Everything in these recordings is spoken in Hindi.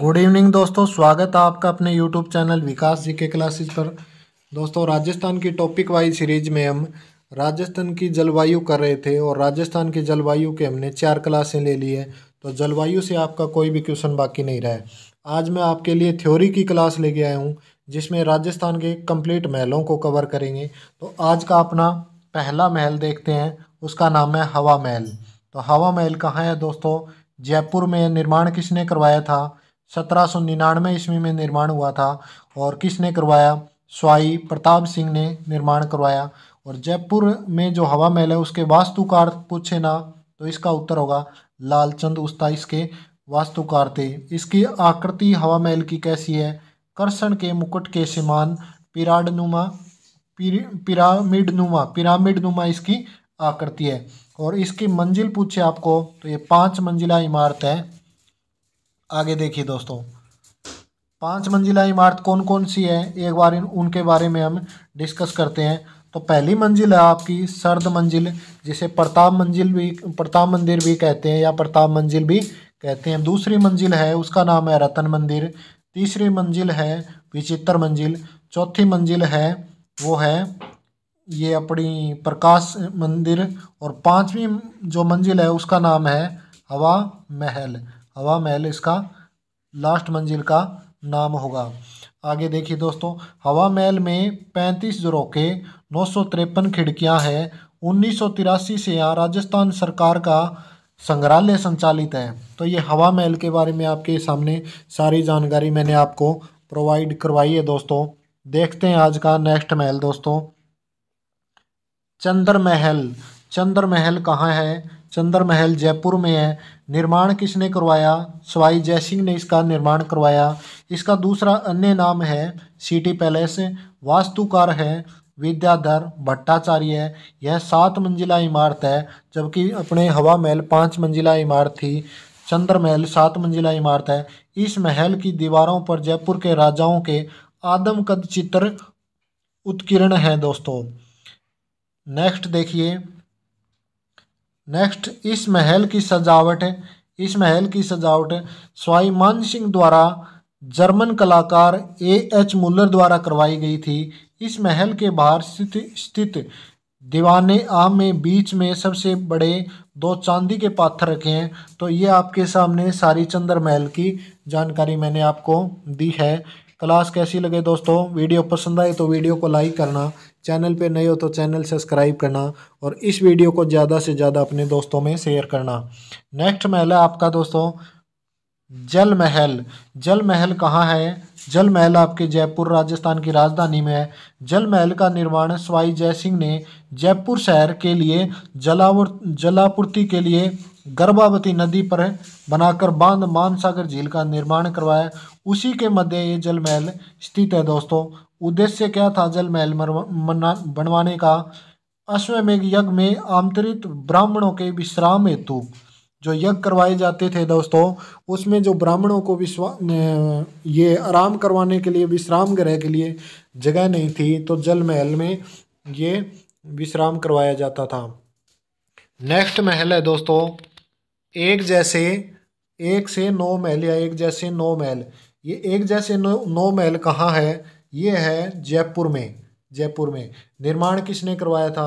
गुड इवनिंग दोस्तों स्वागत है आपका अपने यूट्यूब चैनल विकास जी के क्लासेस पर दोस्तों राजस्थान की टॉपिक वाइज सीरीज में हम राजस्थान की जलवायु कर रहे थे और राजस्थान की जलवायु के हमने चार क्लासें ले ली है तो जलवायु से आपका कोई भी क्वेश्चन बाकी नहीं रहा है आज मैं आपके लिए थ्योरी की क्लास लेके आया हूँ जिसमें राजस्थान के कंप्लीट महलों को कवर करेंगे तो आज का अपना पहला महल देखते हैं उसका नाम है हवा महल तो हवा महल कहाँ है दोस्तों जयपुर में निर्माण किसने करवाया था सत्रह सौ निन्यानवे ईस्वी में निर्माण हुआ था और किसने करवाया स्वाई प्रताप सिंह ने निर्माण करवाया और जयपुर में जो हवा महल है उसके वास्तुकार पूछे ना तो इसका उत्तर होगा लालचंद उस्ता इसके वास्तुकार थे इसकी आकृति हवा महल की कैसी है कर्षण के मुकुट के समान पिराडनुमा पिरामिडनुमा पिरामिडनुमा इसकी करती है और इसकी मंजिल पूछे आपको तो ये पाँच मंजिला इमारत है आगे देखिए दोस्तों पाँच मंजिला इमारत कौन कौन सी है एक बार इन उनके बारे में हम डिस्कस करते हैं तो पहली मंजिल है आपकी सर्द मंजिल जिसे प्रताप मंजिल भी प्रताप मंदिर भी कहते हैं या प्रताप मंजिल भी कहते हैं दूसरी मंजिल है उसका नाम है रतन मंदिर तीसरी मंजिल है विचित्र मंजिल चौथी मंजिल है वो है ये अपनी प्रकाश मंदिर और पांचवी जो मंजिल है उसका नाम है हवा महल हवा महल इसका लास्ट मंजिल का नाम होगा आगे देखिए दोस्तों हवा महल में पैंतीस झरोखे नौ सौ तिरपन खिड़कियाँ हैं उन्नीस सौ तिरासी से यहाँ राजस्थान सरकार का संग्रहालय संचालित है तो ये हवा महल के बारे में आपके सामने सारी जानकारी मैंने आपको प्रोवाइड करवाई है दोस्तों देखते हैं आज का नेक्स्ट महल दोस्तों चंद्र महल चंद्र महल कहाँ है चंद्र महल जयपुर में है निर्माण किसने करवाया सवाई जयसिंह ने इसका निर्माण करवाया इसका दूसरा अन्य नाम है सिटी पैलेस वास्तुकार है विद्याधर भट्टाचार्य है यह सात मंजिला इमारत है जबकि अपने हवा महल पाँच मंजिला इमारत थी चंद्र महल सात मंजिला इमारत है इस महल की दीवारों पर जयपुर के राजाओं के आदमकद चित्र उत्कीर्ण हैं दोस्तों नेक्स्ट देखिए नेक्स्ट इस महल की सजावट इस महल की सजावट स्वाईमान सिंह द्वारा जर्मन कलाकार ए एच मुल्लर द्वारा करवाई गई थी इस महल के बाहर स्थित स्थित दीवाने आम में बीच में सबसे बड़े दो चांदी के पत्थर रखे हैं तो ये आपके सामने सारी चंद्र महल की जानकारी मैंने आपको दी है क्लास कैसी लगे दोस्तों वीडियो पसंद आए तो वीडियो को लाइक करना चैनल पे नए हो तो चैनल सब्सक्राइब करना और इस वीडियो को ज़्यादा से ज़्यादा अपने दोस्तों में शेयर करना नेक्स्ट महल है आपका दोस्तों जल महल जल महल कहाँ है जल महल आपके जयपुर राजस्थान की राजधानी में है जल महल का निर्माण स्वाई जय सिंह ने जयपुर शहर के लिए जलावर जलापूर्ति के लिए गर्भावती नदी पर बनाकर बांध मानसागर झील का निर्माण करवाया उसी के मध्य ये जल महल स्थित है दोस्तों उद्देश्य क्या था जल महल बनवाने का अश्वमेघ यज्ञ में आमंत्रित ब्राह्मणों के विश्राम हेतु जो यज्ञ करवाए जाते थे दोस्तों उसमें जो ब्राह्मणों को विश्वा ये आराम करवाने के लिए विश्राम ग्रह के लिए जगह नहीं थी तो जल महल में ये विश्राम करवाया जाता था नेक्स्ट महल है दोस्तों एक जैसे एक से नौ महल या एक जैसे नौ महल ये एक जैसे नौ नौ महल कहाँ है ये है जयपुर में जयपुर में निर्माण किसने करवाया था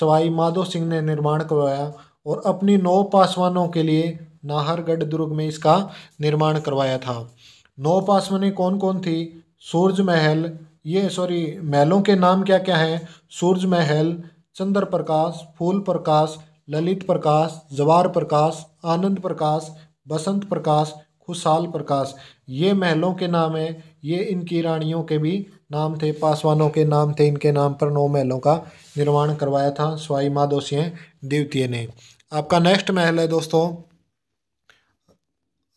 सवाई माधो सिंह ने निर्माण करवाया और अपनी नौ पासवानों के लिए नाहरगढ़ दुर्ग में इसका निर्माण करवाया था नौ पासवानी कौन कौन थी सूरज महल ये सॉरी महलों के नाम क्या क्या हैं सूरज महल चंद्र प्रकाश फूल प्रकाश ललित प्रकाश जवार प्रकाश आनंद प्रकाश बसंत प्रकाश खुशहाल प्रकाश ये महलों के नाम हैं ये इनकी रानियों के भी नाम थे पासवानों के नाम थे इनके नाम पर नौ महलों का निर्माण करवाया था स्वाई माधो सिंह द्वितीय ने आपका नेक्स्ट महल है दोस्तों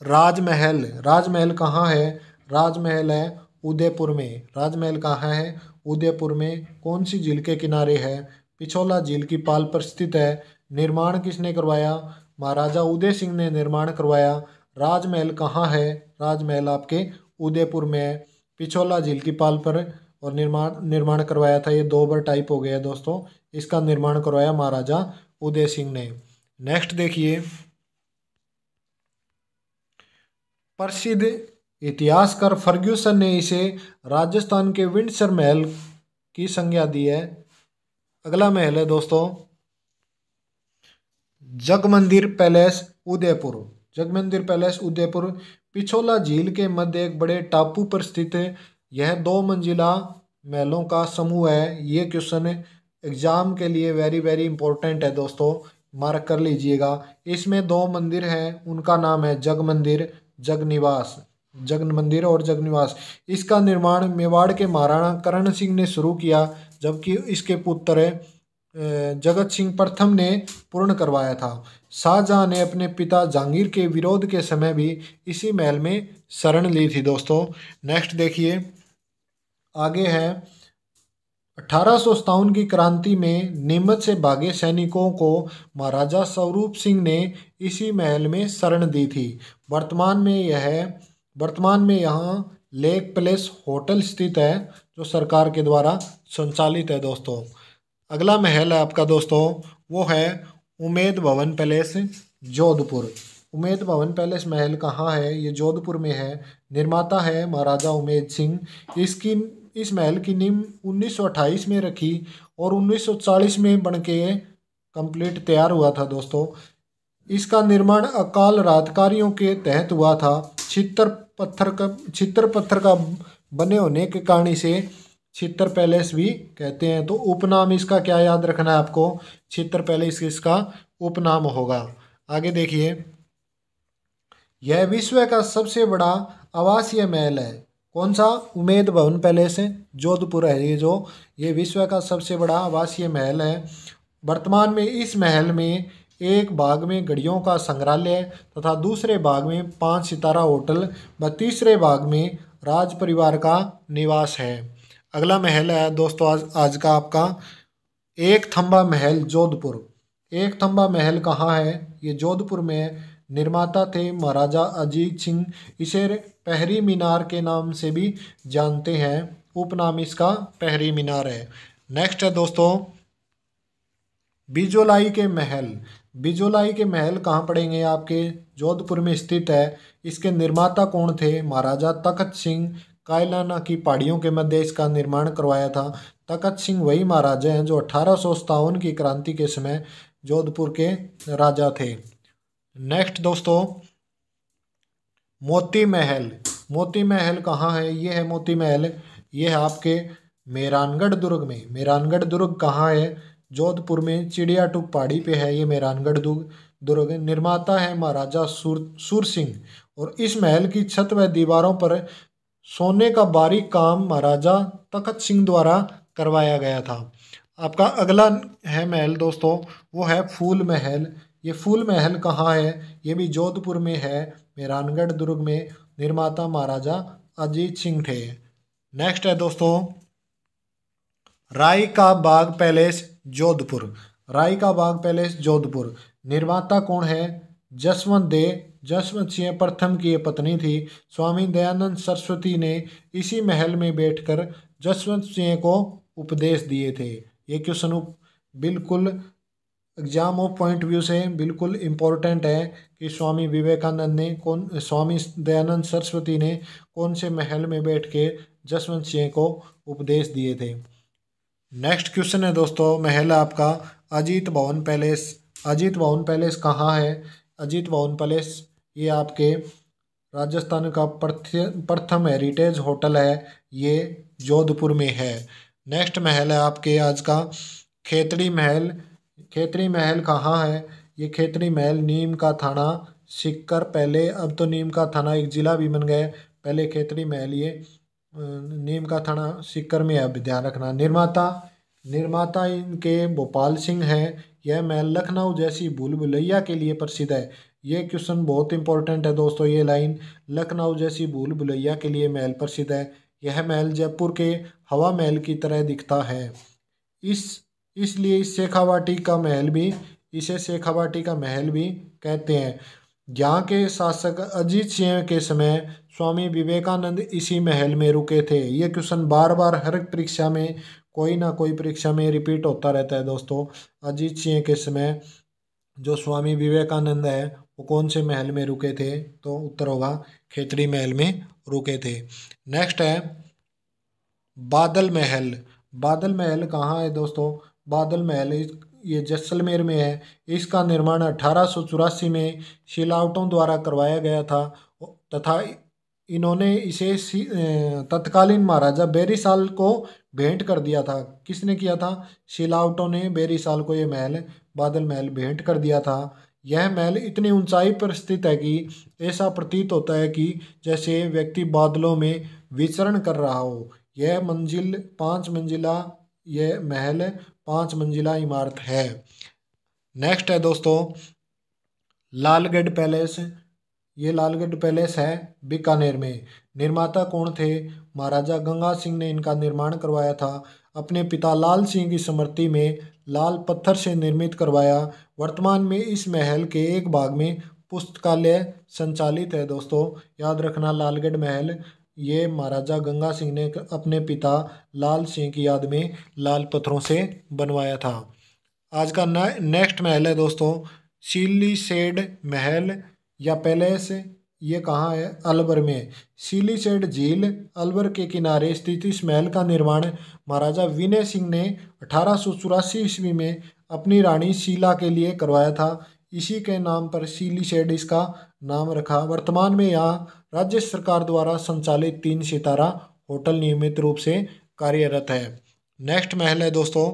राजमहल राजमहल कहाँ है राजमहल है उदयपुर में राजमहल कहाँ है उदयपुर में कौन सी झील के किनारे है पिछोला झील की पाल पर स्थित है निर्माण किसने करवाया महाराजा उदय सिंह ने निर्माण करवाया राजमहल कहाँ है राजमहल आपके उदयपुर में है पिछोला झील की पाल पर और निर्माण निर्माण करवाया था ये दो बार टाइप हो गया दोस्तों इसका निर्माण करवाया महाराजा उदय सिंह ने नेक्स्ट देखिए प्रसिद्ध इतिहासकार फर्ग्यूसन ने इसे राजस्थान के विंडसर महल की संज्ञा दी है अगला महल है दोस्तों जग मंदिर पैलेस उदयपुर जगमंदिर पैलेस उदयपुर पिछोला झील के मध्य एक बड़े टापू पर स्थित है यह दो मंजिला महलों का समूह है ये क्वेश्चन एग्ज़ाम के लिए वेरी वेरी इंपॉर्टेंट है दोस्तों मार्क कर लीजिएगा इसमें दो मंदिर हैं उनका नाम है जग मंदिर जग निवास जगन मंदिर और जग निवास इसका निर्माण मेवाड़ के महाराणा करण सिंह ने शुरू किया जबकि इसके पुत्र जगत सिंह प्रथम ने पूर्ण करवाया था शाहजहाँ ने अपने पिता जहांगीर के विरोध के समय भी इसी महल में शरण ली थी दोस्तों नेक्स्ट देखिए आगे है अठारह की क्रांति में नीमत से भागे सैनिकों को महाराजा स्वरूप सिंह ने इसी महल में शरण दी थी वर्तमान में यह वर्तमान में यहाँ लेक प्लेस होटल स्थित है जो सरकार के द्वारा संचालित है दोस्तों अगला महल है आपका दोस्तों वो है उमेद भवन पैलेस जोधपुर उमेद भवन पैलेस महल कहाँ है ये जोधपुर में है निर्माता है महाराजा उमेद सिंह इसकी इस महल की नींव 1928 में रखी और 1940 में बन के कंप्लीट तैयार हुआ था दोस्तों इसका निर्माण अकाल रातकारियों के तहत हुआ था छितर पत्थर का छितर पत्थर का बने होने के कारण इसे छित्र पैलेस भी कहते हैं तो उपनाम इसका क्या याद रखना है आपको छितर पैलेस इसका उपनाम होगा आगे देखिए यह विश्व का सबसे बड़ा आवासीय महल है कौन सा उमेद भवन पैलेस है जोधपुर है ये जो ये विश्व का सबसे बड़ा आवासीय महल है वर्तमान में इस महल में एक भाग में घड़ियों का संग्रहालय तथा दूसरे भाग में पाँच सितारा होटल व तीसरे भाग में राज परिवार का निवास है अगला महल है दोस्तों आज आज का आपका एक थम्बा महल जोधपुर एक थम्बा महल कहाँ है ये जोधपुर में निर्माता थे महाराजा अजीत सिंह इसे पहरी मीनार के नाम से भी जानते हैं उपनाम इसका पहरी मीनार है नेक्स्ट है दोस्तों बिजोलाई के महल बिजोलाई के महल कहाँ पड़ेंगे आपके जोधपुर में स्थित है इसके निर्माता कौन थे महाराजा तखत सिंह कायलाना की पहाड़ियों के मध्य इसका निर्माण करवाया था तखत सिंह वही महाराजा हैं जो अठारह की क्रांति के समय जोधपुर के राजा थे नेक्स्ट दोस्तों मोती महल मोती महल कहाँ है ये है मोती महल ये है आपके मेरानगढ़ दुर्ग में मेरानगढ़ दुर्ग कहाँ है जोधपुर में चिड़िया चिड़ियाटुक पहाड़ी पे है ये मेरानगढ़ दुर्ग दुर्ग निर्माता है महाराजा सूर सूर सिंह और इस महल की छत व दीवारों पर सोने का बारीक काम महाराजा तखत सिंह द्वारा करवाया गया था आपका अगला है महल दोस्तों वो है फूल महल ये फूल महल कहाँ है ये भी जोधपुर में है मेहरानगढ़ दुर्ग में निर्माता महाराजा अजीत सिंह थे नेक्स्ट है दोस्तों राय का बाग पैलेस जोधपुर राय का बाग पैलेस जोधपुर निर्माता कौन है जसवंत दे जसवंत सिंह प्रथम की ये पत्नी थी स्वामी दयानंद सरस्वती ने इसी महल में बैठकर जसवंत सिंह को उपदेश दिए थे ये क्वेश्चन बिल्कुल एग्जाम ऑफ पॉइंट व्यू से बिल्कुल इम्पोर्टेंट है कि स्वामी विवेकानंद ने कौन स्वामी दयानंद सरस्वती ने कौन से महल में बैठ के जसवंत सिंह को उपदेश दिए थे नेक्स्ट क्वेश्चन है दोस्तों महल आपका अजीत भवन पैलेस अजीत भवन पैलेस कहाँ है अजीत भवन पैलेस ये आपके राजस्थान का प्रथम हेरिटेज होटल है ये जोधपुर में है नेक्स्ट महल है आपके आज का खेतड़ी महल खेतड़ी महल कहाँ है ये खेतड़ी महल नीम का थाना सिक्कर पहले अब तो नीम का थाना एक ज़िला भी बन गया पहले खेतड़ी महल ये नीम का थाना सिक्कर में अब ध्यान रखना निर्माता निर्माता इनके भोपाल सिंह हैं यह महल लखनऊ जैसी भूल के लिए प्रसिद्ध है ये क्वेश्चन बहुत इंपॉर्टेंट है दोस्तों ये लाइन लखनऊ जैसी भूल भुलैया के लिए महल प्रसिद्ध है यह महल जयपुर के हवा महल की तरह दिखता है इस इसलिए इस शेखावाटी का महल भी इसे शेखावाटी का महल भी कहते हैं यहाँ के शासक अजीत सिंह के समय स्वामी विवेकानंद इसी महल में रुके थे ये क्वेश्चन बार बार हर परीक्षा में कोई ना कोई परीक्षा में रिपीट होता रहता है दोस्तों अजीत सिंह के समय जो स्वामी विवेकानंद है वो कौन से महल में रुके थे तो उत्तर होगा खेतड़ी महल में रुके थे नेक्स्ट है बादल महल बादल महल कहाँ है दोस्तों बादल महल ये जैसलमेर में है इसका निर्माण अठारह में शिलावटों द्वारा करवाया गया था तथा इन्होंने इसे तत्कालीन महाराजा बेरीसाल को भेंट कर दिया था किसने किया था शिलावटों ने बेरीसाल को ये महल बादल महल भेंट कर दिया था यह महल इतनी ऊंचाई पर स्थित है कि ऐसा प्रतीत होता है कि जैसे व्यक्ति बादलों में विचरण कर रहा हो यह मंजिल पाँच मंजिला यह महल पांच मंजिला इमारत है नेक्स्ट है दोस्तों लालगढ़ पैलेस ये लालगढ़ पैलेस है बीकानेर में निर्माता कौन थे महाराजा गंगा सिंह ने इनका निर्माण करवाया था अपने पिता लाल सिंह की स्मृति में लाल पत्थर से निर्मित करवाया वर्तमान में इस महल के एक भाग में पुस्तकालय संचालित है दोस्तों याद रखना लालगढ़ महल ये महाराजा गंगा सिंह ने अपने पिता लाल सिंह की याद में लाल पत्थरों से बनवाया था आज का नेक्स्ट महल है दोस्तों सीली सेड महल या पैलेस ये कहाँ है अलवर में सीलीसेड झील अलवर के किनारे स्थित इस महल का निर्माण महाराजा विनय सिंह ने अठारह ईस्वी में अपनी रानी शीला के लिए करवाया था इसी के नाम पर सीलीसेड इसका नाम रखा वर्तमान में यहाँ राज्य सरकार द्वारा संचालित तीन सितारा होटल नियमित रूप से कार्यरत है नेक्स्ट महल है दोस्तों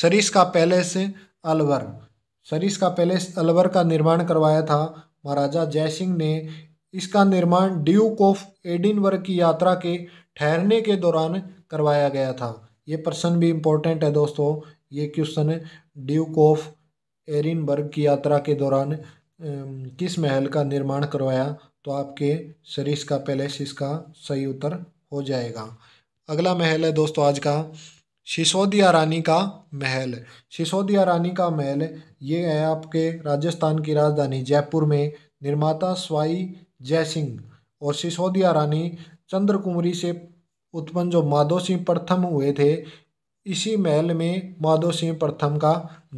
सरिस का पैलेस अलवर सरिस का पैलेस अलवर का निर्माण करवाया था महाराजा जय सिंह ने इसका निर्माण ड्यूक ऑफ एडिनवर्ग की यात्रा के ठहरने के दौरान करवाया गया था ये प्रश्न भी इम्पोर्टेंट है दोस्तों ये क्वेश्चन ड्यूक ऑफ एरिनबर्ग की यात्रा के दौरान किस महल का निर्माण करवाया तो आपके सरिस का पैलेस इसका सही उत्तर हो जाएगा अगला महल है दोस्तों आज का सिसोदिया रानी का महल सिसोदिया रानी का महल ये है आपके राजस्थान की राजधानी जयपुर में निर्माता स्वाई जय सिंह और सिसोदिया रानी चंद्रकुमारी से उत्पन्न जो माधो सिंह प्रथम हुए थे इसी महल में माधो सिंह प्रथम का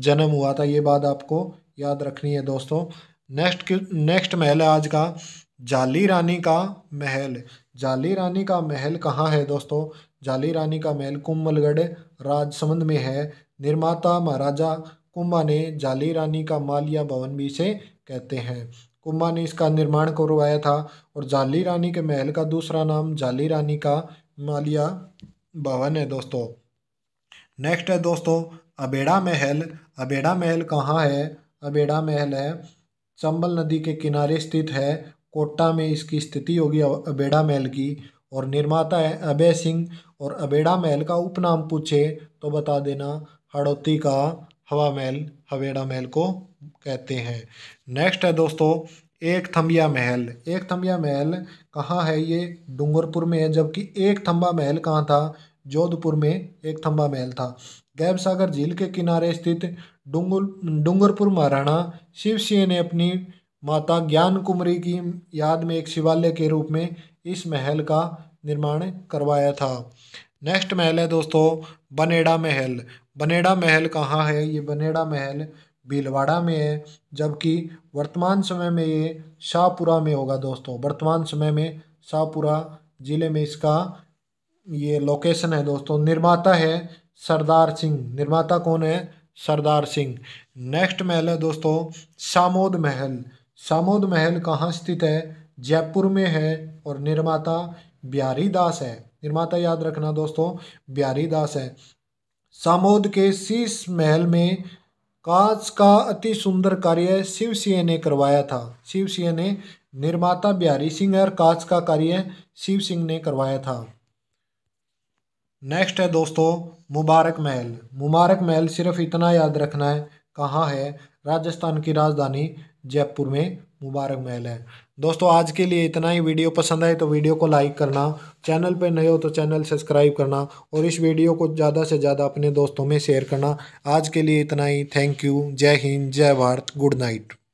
जन्म हुआ था ये बात आपको याद रखनी है दोस्तों नेक्स्ट नेक्स्ट महल है आज का जाली रानी का महल जाली रानी का महल कहाँ है दोस्तों जाली रानी का महल कुंभलगढ़ राजसमंद में है निर्माता महाराजा कुंभा ने जाली रानी का मालिया भवन भी इसे कहते हैं कुंभा ने इसका निर्माण करवाया था और जाली रानी के महल का दूसरा नाम जाली रानी का मालिया भवन है दोस्तों नेक्स्ट है दोस्तों अबेड़ा महल अबेड़ा महल कहाँ है अबेड़ा महल है चंबल नदी के किनारे स्थित है कोटा में इसकी स्थिति होगी अबेड़ा महल की और निर्माता है अभय सिंह और अबेड़ा महल का उपनाम पूछे तो बता देना हड़ौती का हवा महल हवेड़ा महल को कहते हैं नेक्स्ट है दोस्तों एक थम्बिया महल एक थम्बिया महल कहाँ है ये डूंगरपुर में है जबकि एक थम्बा महल कहाँ था जोधपुर में एक थम्बा महल था गैब सागर झील के किनारे स्थित डूंगर डूंगरपुर महाराणा सिंह ने अपनी माता ज्ञान कुमरी की याद में एक शिवालय के रूप में इस महल का निर्माण करवाया था नेक्स्ट महल है दोस्तों बनेड़ा महल बनेड़ा महल कहाँ है ये बनेड़ा महल भीलवाड़ा में है जबकि वर्तमान समय में ये शाहपुरा में होगा दोस्तों वर्तमान समय में शाहपुरा ज़िले में इसका ये लोकेशन है दोस्तों निर्माता है सरदार सिंह निर्माता कौन है सरदार सिंह नेक्स्ट महल है दोस्तों सामोद महल सामोद महल कहाँ स्थित है जयपुर में है और निर्माता बिहारी दास है निर्माता याद रखना दोस्तों बिहारी दास है सामोद के शीश महल में कांच का अति सुंदर कार्य शिवसिया ने करवाया था शिवसिया ने निर्माता बिहारी सिंह और कांच का कार्य शिव सिंह ने करवाया था नेक्स्ट है दोस्तों मुबारक महल मुबारक महल सिर्फ इतना याद रखना है कहाँ है राजस्थान की राजधानी जयपुर में मुबारक महल है दोस्तों आज के लिए इतना ही वीडियो पसंद आए तो वीडियो को लाइक करना चैनल पर नए हो तो चैनल सब्सक्राइब करना और इस वीडियो को ज़्यादा से ज़्यादा अपने दोस्तों में शेयर करना आज के लिए इतना ही थैंक यू जय हिंद जय भारत गुड नाइट